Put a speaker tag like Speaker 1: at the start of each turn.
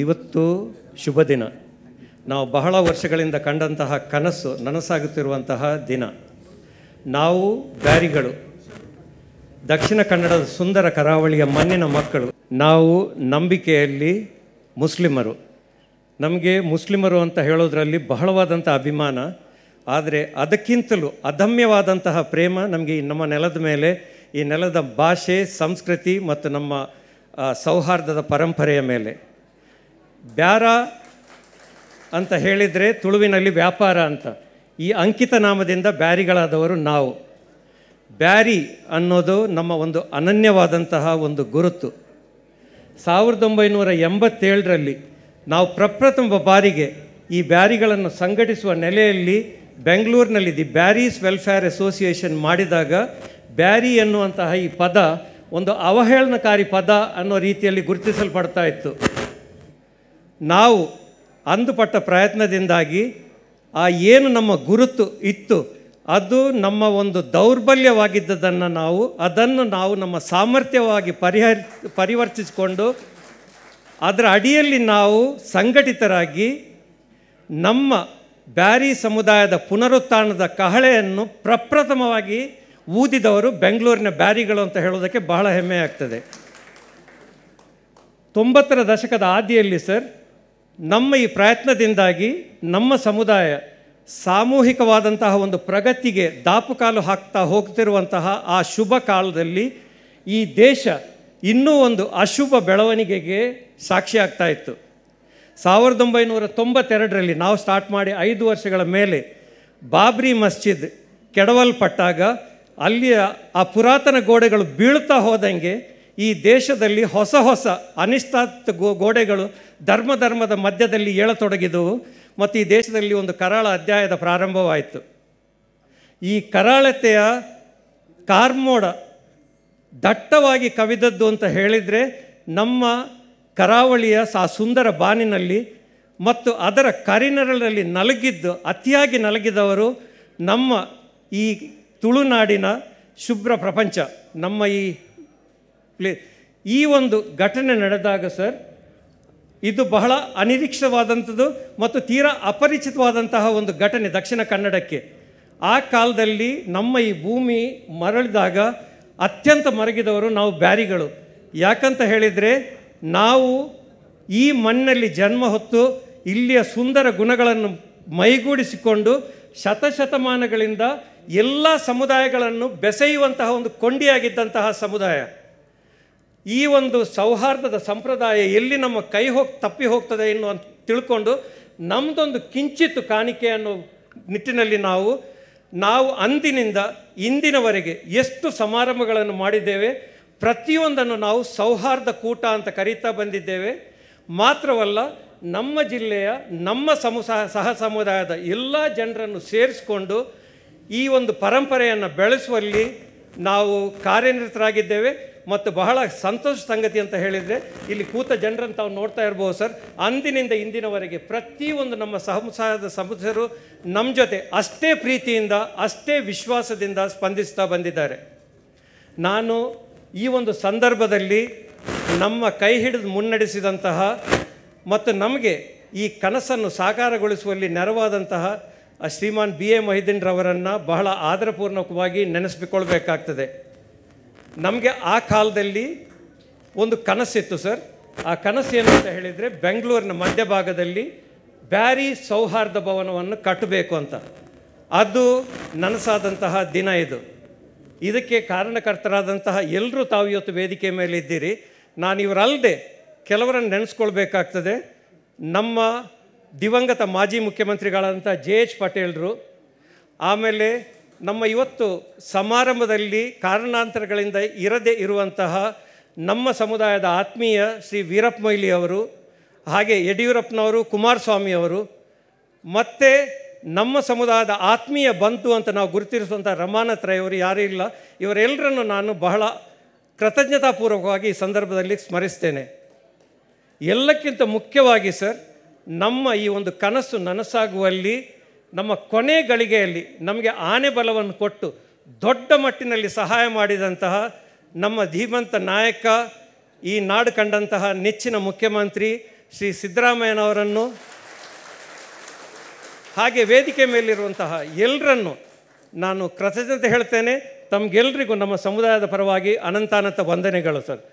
Speaker 1: ಇವತ್ತು ಶುಭ ದಿನ ನಾವು ಬಹಳ ವರ್ಷಗಳಿಂದ ಕಂಡಂತಹ ಕನಸು ನನಸಾಗುತ್ತಿರುವಂತಹ ದಿನ ನಾವು ಬ್ಯಾರಿಗಳು ದಕ್ಷಿಣ ಕನ್ನಡದ ಸುಂದರ ಕರಾವಳಿಯ ಮಣ್ಣಿನ ಮಕ್ಕಳು ನಾವು ನಂಬಿಕೆಯಲ್ಲಿ ಮುಸ್ಲಿಮರು ನಮಗೆ ಮುಸ್ಲಿಮರು ಅಂತ ಹೇಳೋದರಲ್ಲಿ ಬಹಳವಾದಂಥ ಅಭಿಮಾನ ಆದರೆ ಅದಕ್ಕಿಂತಲೂ ಅದಮ್ಯವಾದಂತಹ ಪ್ರೇಮ ನಮಗೆ ನಮ್ಮ ನೆಲದ ಮೇಲೆ ಈ ನೆಲದ ಭಾಷೆ ಸಂಸ್ಕೃತಿ ಮತ್ತು ನಮ್ಮ ಸೌಹಾರ್ದದ ಪರಂಪರೆಯ ಮೇಲೆ ಬ್ಯಾರ ಅಂತ ಹೇಳಿದರೆ ತುಳುವಿನಲ್ಲಿ ವ್ಯಾಪಾರ ಅಂತ ಈ ಅಂಕಿತ ನಾಮದಿಂದ ಬ್ಯಾರಿಗಳಾದವರು ನಾವು ಬ್ಯಾರಿ ಅನ್ನೋದು ನಮ್ಮ ಒಂದು ಅನನ್ಯವಾದಂತಹ ಒಂದು ಗುರುತು ಸಾವಿರದ ಒಂಬೈನೂರ ಎಂಬತ್ತೇಳರಲ್ಲಿ ನಾವು ಪ್ರಪ್ರಥಮ ಬಾರಿಗೆ ಈ ಬ್ಯಾರಿಗಳನ್ನು ಸಂಘಟಿಸುವ ನೆಲೆಯಲ್ಲಿ ಬೆಂಗಳೂರಿನಲ್ಲಿ ದಿ ಬ್ಯಾರೀಸ್ ವೆಲ್ಫೇರ್ ಅಸೋಸಿಯೇಷನ್ ಮಾಡಿದಾಗ ಬ್ಯಾರಿ ಎನ್ನುವಂತಹ ಈ ಪದ ಒಂದು ಅವಹೇಳನಕಾರಿ ಪದ ಅನ್ನೋ ರೀತಿಯಲ್ಲಿ ಗುರುತಿಸಲ್ಪಡ್ತಾ ಇತ್ತು ನಾವು ಅಂದುಪಟ್ಟ ಪ್ರಯತ್ನದಿಂದಾಗಿ ಆ ಏನು ನಮ್ಮ ಗುರುತು ಇತ್ತು ಅದು ನಮ್ಮ ಒಂದು ದೌರ್ಬಲ್ಯವಾಗಿದ್ದದನ್ನು ನಾವು ಅದನ್ನು ನಾವು ನಮ್ಮ ಸಾಮರ್ಥ್ಯವಾಗಿ ಪರಿಹರಿ ಪರಿವರ್ತಿಸಿಕೊಂಡು ಅದರ ಅಡಿಯಲ್ಲಿ ನಾವು ಸಂಘಟಿತರಾಗಿ ನಮ್ಮ ಬ್ಯಾರಿ ಸಮುದಾಯದ ಪುನರುತ್ಥಾನದ ಕಹಳೆಯನ್ನು ಪ್ರಪ್ರಥಮವಾಗಿ ಊದಿದವರು ಬೆಂಗಳೂರಿನ ಬ್ಯಾರಿಗಳು ಅಂತ ಹೇಳೋದಕ್ಕೆ ಬಹಳ ಹೆಮ್ಮೆ ತೊಂಬತ್ತರ ದಶಕದ ಆದಿಯಲ್ಲಿ ಸರ್ ನಮ್ಮ ಈ ಪ್ರಯತ್ನದಿಂದಾಗಿ ನಮ್ಮ ಸಮುದಾಯ ಸಾಮೂಹಿಕವಾದಂತಹ ಒಂದು ಪ್ರಗತಿಗೆ ದಾಪುಕಾಲು ಹಾಕ್ತಾ ಹೋಗ್ತಿರುವಂತಹ ಆ ಶುಭ ಕಾಲದಲ್ಲಿ ಈ ದೇಶ ಇನ್ನೂ ಒಂದು ಅಶುಭ ಬೆಳವಣಿಗೆಗೆ ಸಾಕ್ಷಿಯಾಗ್ತಾ ಇತ್ತು ಸಾವಿರದ ಒಂಬೈನೂರ ತೊಂಬತ್ತೆರಡರಲ್ಲಿ ನಾವು ಸ್ಟಾರ್ಟ್ ಮಾಡಿ ಐದು ವರ್ಷಗಳ ಮೇಲೆ ಬಾಬ್ರಿ ಮಸ್ಜಿದ್ ಕೆಡವಲ್ಪಟ್ಟಾಗ ಅಲ್ಲಿಯ ಆ ಪುರಾತನ ಗೋಡೆಗಳು ಬೀಳ್ತಾ ಹೋದಂಗೆ ಈ ದೇಶದಲ್ಲಿ ಹೊಸ ಹೊಸ ಅನಿಷ್ಠಾತ್ ಗೋ ಗೋಡೆಗಳು ಧರ್ಮ ಧರ್ಮದ ಮಧ್ಯದಲ್ಲಿ ಏಳತೊಡಗಿದವು ಮತ್ತು ಈ ದೇಶದಲ್ಲಿ ಒಂದು ಕರಾಳ ಅಧ್ಯಾಯದ ಪ್ರಾರಂಭವಾಯಿತು ಈ ಕರಾಳತೆಯ ಕಾರ್ಮೋಡ ದಟ್ಟವಾಗಿ ಕವಿದದ್ದು ಅಂತ ಹೇಳಿದರೆ ನಮ್ಮ ಕರಾವಳಿಯ ಸಾ ಸುಂದರ ಬಾನಿನಲ್ಲಿ ಮತ್ತು ಅದರ ಕರಿನರಳಲ್ಲಿ ನಲಗಿದ್ದು ಅತಿಯಾಗಿ ನಲಗಿದವರು ನಮ್ಮ ಈ ತುಳುನಾಡಿನ ಶುಭ್ರ ಪ್ರಪಂಚ ನಮ್ಮ ಈ ಈ ಒಂದು ಘಟನೆ ನಡೆದಾಗ ಸರ್ ಇದು ಬಹಳ ಅನಿರೀಕ್ಷಿತವಾದಂಥದ್ದು ಮತ್ತು ತೀರಾ ಅಪರಿಚಿತವಾದಂತಹ ಒಂದು ಘಟನೆ ದಕ್ಷಿಣ ಕನ್ನಡಕ್ಕೆ ಆ ಕಾಲದಲ್ಲಿ ನಮ್ಮ ಈ ಭೂಮಿ ಮರಳಿದಾಗ ಅತ್ಯಂತ ಮರಗಿದವರು ನಾವು ಬ್ಯಾರಿಗಳು ಯಾಕಂತ ಹೇಳಿದರೆ ನಾವು ಈ ಮಣ್ಣಲ್ಲಿ ಜನ್ಮ ಹೊತ್ತು ಇಲ್ಲಿಯ ಸುಂದರ ಗುಣಗಳನ್ನು ಮೈಗೂಡಿಸಿಕೊಂಡು ಶತಶತಮಾನಗಳಿಂದ ಎಲ್ಲ ಸಮುದಾಯಗಳನ್ನು ಬೆಸೆಯುವಂತಹ ಒಂದು ಕೊಂಡಿಯಾಗಿದ್ದಂತಹ ಸಮುದಾಯ ಈ ಒಂದು ಸೌಹಾರ್ದದ ಸಂಪ್ರದಾಯ ಎಲ್ಲಿ ನಮ್ಮ ಕೈ ಹೋಗಿ ತಪ್ಪಿ ಹೋಗ್ತದೆ ಎನ್ನುವ ಅಂತ ತಿಳ್ಕೊಂಡು ನಮ್ಮದೊಂದು ಕಿಂಚಿತ್ತು ಕಾಣಿಕೆ ಅನ್ನೋ ನಿಟ್ಟಿನಲ್ಲಿ ನಾವು ನಾವು ಅಂದಿನಿಂದ ಇಂದಿನವರೆಗೆ ಎಷ್ಟು ಸಮಾರಂಭಗಳನ್ನು ಮಾಡಿದ್ದೇವೆ ಪ್ರತಿಯೊಂದನ್ನು ನಾವು ಸೌಹಾರ್ದ ಕೂಟ ಅಂತ ಕರೀತಾ ಬಂದಿದ್ದೇವೆ ಮಾತ್ರವಲ್ಲ ನಮ್ಮ ಜಿಲ್ಲೆಯ ನಮ್ಮ ಸಮು ಸಹ ಸಮುದಾಯದ ಎಲ್ಲ ಜನರನ್ನು ಸೇರಿಸಿಕೊಂಡು ಈ ಒಂದು ಪರಂಪರೆಯನ್ನು ಬೆಳೆಸುವಲ್ಲಿ ನಾವು ಕಾರ್ಯನಿರತರಾಗಿದ್ದೇವೆ ಮತ್ತು ಬಹಳ ಸಂತೋಷ ಸಂಗತಿ ಅಂತ ಹೇಳಿದರೆ ಇಲ್ಲಿ ಕೂತ ಜನರನ್ನು ತಾವು ನೋಡ್ತಾ ಇರ್ಬೋದು ಸರ್ ಅಂದಿನಿಂದ ಇಂದಿನವರೆಗೆ ಪ್ರತಿಯೊಂದು ನಮ್ಮ ಸಂಸಾರದ ಸಮುದಸರು ನಮ್ಮ ಜೊತೆ ಅಷ್ಟೇ ಪ್ರೀತಿಯಿಂದ ಅಷ್ಟೇ ವಿಶ್ವಾಸದಿಂದ ಸ್ಪಂದಿಸ್ತಾ ಬಂದಿದ್ದಾರೆ ನಾನು ಈ ಒಂದು ಸಂದರ್ಭದಲ್ಲಿ ನಮ್ಮ ಕೈ ಹಿಡಿದು ಮುನ್ನಡೆಸಿದಂತಹ ಮತ್ತು ನಮಗೆ ಈ ಕನಸನ್ನು ಸಾಕಾರಗೊಳಿಸುವಲ್ಲಿ ನೆರವಾದಂತಹ ಶ್ರೀಮಾನ್ ಬಿ ಎ ಮೊಹಿದ್ದೀನ್ರವರನ್ನು ಬಹಳ ಆಧಾರಪೂರ್ವಕವಾಗಿ ನೆನೆಸ್ಬಿಕೊಳ್ಬೇಕಾಗ್ತದೆ ನಮಗೆ ಆ ಕಾಲದಲ್ಲಿ ಒಂದು ಕನಸಿತ್ತು ಸರ್ ಆ ಕನಸು ಏನು ಅಂತ ಹೇಳಿದರೆ ಬೆಂಗಳೂರಿನ ಮಧ್ಯಭಾಗದಲ್ಲಿ ಬ್ಯಾರಿ ಸೌಹಾರ್ದ ಭವನವನ್ನು ಕಟ್ಟಬೇಕು ಅಂತ ಅದು ನನಸಾದಂತಹ ದಿನ ಇದು ಇದಕ್ಕೆ ಕಾರಣಕರ್ತರಾದಂತಹ ಎಲ್ಲರೂ ತಾವು ಇವತ್ತು ವೇದಿಕೆ ಮೇಲೆ ಇದ್ದೀರಿ ನಾನು ಇವರಲ್ಲದೆ ಕೆಲವರನ್ನು ನೆನೆಸ್ಕೊಳ್ಬೇಕಾಗ್ತದೆ ನಮ್ಮ ದಿವಂಗತ ಮಾಜಿ ಮುಖ್ಯಮಂತ್ರಿಗಳಾದಂಥ ಜೆ ಎಚ್ ಪಟೇಲ್ರು ಆಮೇಲೆ ನಮ್ಮ ಇವತ್ತು ಸಮಾರಂಭದಲ್ಲಿ ಕಾರಣಾಂತರಗಳಿಂದ ಇರದೇ ಇರುವಂತಹ ನಮ್ಮ ಸಮುದಾಯದ ಆತ್ಮೀಯ ಶ್ರೀ ವೀರಪ್ಪ ಮೊಯ್ಲಿ ಅವರು ಹಾಗೆ ಯಡಿಯೂರಪ್ಪನವರು ಕುಮಾರಸ್ವಾಮಿಯವರು ಅವರು ಮತ್ತು ನಮ್ಮ ಸಮುದಾಯದ ಆತ್ಮೀಯ ಬಂತು ಅಂತ ನಾವು ಗುರುತಿಸುವಂಥ ರಮಾನತ್ ರೈ ಅವರು ಯಾರೂ ಇಲ್ಲ ಇವರೆಲ್ಲರನ್ನು ನಾನು ಬಹಳ ಕೃತಜ್ಞತಾಪೂರ್ವಕವಾಗಿ ಈ ಸಂದರ್ಭದಲ್ಲಿ ಸ್ಮರಿಸ್ತೇನೆ ಎಲ್ಲಕ್ಕಿಂತ ಮುಖ್ಯವಾಗಿ ಸರ್ ನಮ್ಮ ಈ ಒಂದು ಕನಸು ನನಸಾಗುವಲ್ಲಿ ನಮ್ಮ ಕೊನೆ ಗಳಿಗೆಯಲ್ಲಿ ನಮಗೆ ಆನೆ ಬಲವನ್ನು ಕೊಟ್ಟು ದೊಡ್ಡ ಮಟ್ಟಿನಲ್ಲಿ ಸಹಾಯ ಮಾಡಿದಂತಹ ನಮ್ಮ ಧೀಮಂತ ನಾಯಕ ಈ ನಾಡು ಕಂಡಂತಹ ನೆಚ್ಚಿನ ಮುಖ್ಯಮಂತ್ರಿ ಶ್ರೀ ಸಿದ್ದರಾಮಯ್ಯನವರನ್ನು ಹಾಗೆ ವೇದಿಕೆ ಮೇಲಿರುವಂತಹ ಎಲ್ಲರನ್ನು ನಾನು ಕೃತಜ್ಞತೆ ಹೇಳ್ತೇನೆ ತಮಗೆಲ್ಲರಿಗೂ ನಮ್ಮ ಸಮುದಾಯದ ಪರವಾಗಿ ಅನಂತಾನಂತ ವಂದನೆಗಳು ಸರ್